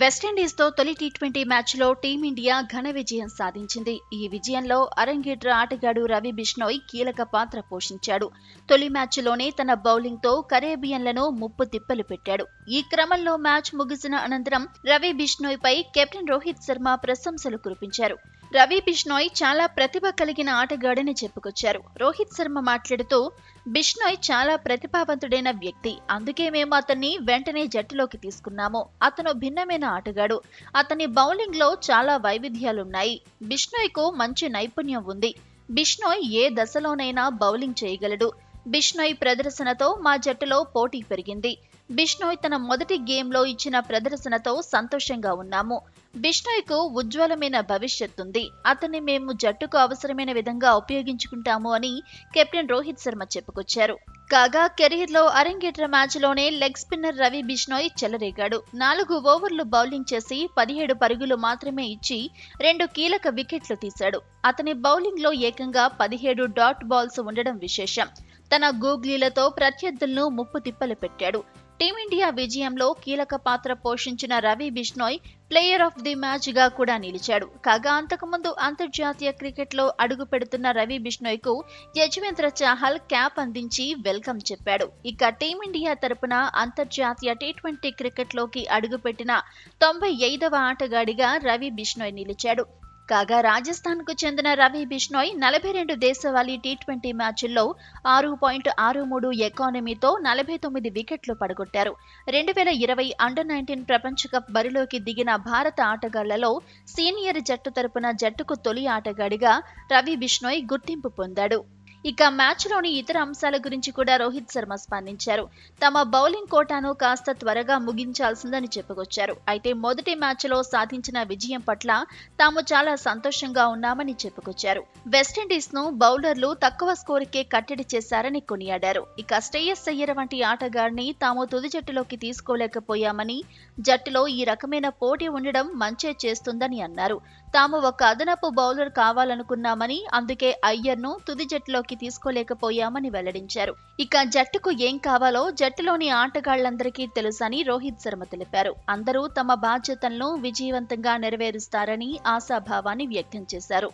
West Indies తో తొలి T twenty match లో టీమిండియా ఘన విజయం సాధించింది ఈ విజయంలో అరంగేట్ర ఆటగాడు రవి బిష్నోయ్ కీలక పాత్ర పోషించాడు తొలి మ్యాచ్లోనే తన బౌలింగ్ తో కరేబియన్లను ముప్పు తిప్పలు పెట్టాడు ఈ క్రమంలో మ్యాచ్ ముగిసిన అనంతరం రవి బిష్నోయ్ పై కెప్టెన్ రోహిత్ శర్మ ప్రశంసలు కురిపించారు రవి బిష్నోయ్ చాలా ప్రతిభ కలిగిన ఆటగాడని చెప్పుకొచ్చారు రోహిత్ శర్మ మాట్లాడుతూ బిష్నోయ్ చాలా ప్రతిభావంతుడైన వ్యక్తి అందుకే మేము అతన్ని వెంటనే జట్టులోకి తీసుకున్నాము అతను భిన్నమైన ఆటగాడు అతని బౌలింగ్లో చాలా వైవిధ్యాలున్నాయి బిష్నోయ్కు మంచి నైపుణ్యం ఉంది బిష్నోయ్ ఏ దశలోనైనా బౌలింగ్ చేయగలడు బిష్నోయ్ ప్రదర్శనతో మా జట్టులో పోటీ పెరిగింది బిష్నోయ్ తన మొదటి గేమ్లో ఇచ్చిన ప్రదర్శనతో సంతోషంగా ఉన్నాము కు ఉజ్వలమైన భవిష్యత్తుంది అతన్ని మేము జట్టుకు అవసరమైన విధంగా ఉపయోగించుకుంటాము అని కెప్టెన్ రోహిత్ శర్మ చెప్పుకొచ్చారు కాగా కెరీర్లో అరంగేట్ర మ్యాచ్లోనే లెగ్ స్పిన్నర్ రవి బిష్నోయ్ చెలరేగాడు నాలుగు ఓవర్లు బౌలింగ్ చేసి పదిహేడు పరుగులు మాత్రమే ఇచ్చి రెండు కీలక వికెట్లు తీశాడు అతని బౌలింగ్లో ఏకంగా పదిహేడు డాట్ బాల్స్ ఉండడం విశేషం తన గూగ్లీలతో ప్రత్యర్థులను ముప్పు తిప్పలు పెట్టాడు టీమిండియా విజయంలో కీలక పాత్ర పోషించిన Ravi Bishnoi player of the మ్యాచ్గా కూడా నిలిచాడు కాగా అంతకుముందు అంతర్జాతీయ క్రికెట్లో అడుగు పెడుతున్న రవి కు యజ్వేంద్ర చాహల్ క్యాప్ అందించి వెల్కమ్ చెప్పాడు ఇక టీమిండియా తరపున అంతర్జాతీయ టీ ట్వంటీ క్రికెట్లోకి అడుగుపెట్టిన తొంభై ఐదవ ఆటగాడిగా రవి బిష్నోయ్ నిలిచాడు కాగా రాజస్థాన్కు చెందిన రవి బిష్నోయ్ నలభై రెండు దేశవాళీ టీ ట్వంటీ మ్యాచ్ల్లో ఆరు పాయింట్ ఆరు మూడు ఎకానమీతో నలభై తొమ్మిది వికెట్లు పడగొట్టారు రెండు వేల ఇరవై అండర్ నైన్టీన్ ప్రపంచ కప్ బరిలోకి దిగిన భారత ఆటగాళ్లలో సీనియర్ జట్టు తరపున జట్టుకు తొలి ఆటగాడిగా రవి బిష్నోయ్ గుర్తింపు పొందాడు ఇక మ్యాచ్లోని ఇతర అంశాల గురించి కూడా రోహిత్ శర్మ స్పందించారు తమ బౌలింగ్ కోటాను కాస్త త్వరగా ముగించాల్సిందని చెప్పుకొచ్చారు అయితే మొదటి మ్యాచ్లో సాధించిన విజయం పట్ల తాము చాలా సంతోషంగా ఉన్నామని చెప్పుకొచ్చారు వెస్టిండీస్ను బౌలర్లు తక్కువ స్కోరుకే కట్టడి చేశారని కొనియాడారు ఇక శ్రేయస్ అయ్యర్ వంటి ఆటగాడిని తాము తుది జట్టులోకి తీసుకోలేకపోయామని జట్టులో ఈ రకమైన పోటీ ఉండడం మంచే చేస్తుందని అన్నారు తాము ఒక అదనపు బౌలర్ కావాలనుకున్నామని అందుకే అయ్యర్ను తుది జట్టులోకి పరిగణలోకి తీసుకోలేకపోయామని వెల్లడించారు ఇక జట్టుకు ఏం కావాలో జట్టులోని ఆటగాళ్లందరికీ తెలుసని రోహిత్ శర్మ తెలిపారు అందరూ తమ బాధ్యతలను విజయవంతంగా నెరవేరుస్తారని ఆశాభావాన్ని వ్యక్తం చేశారు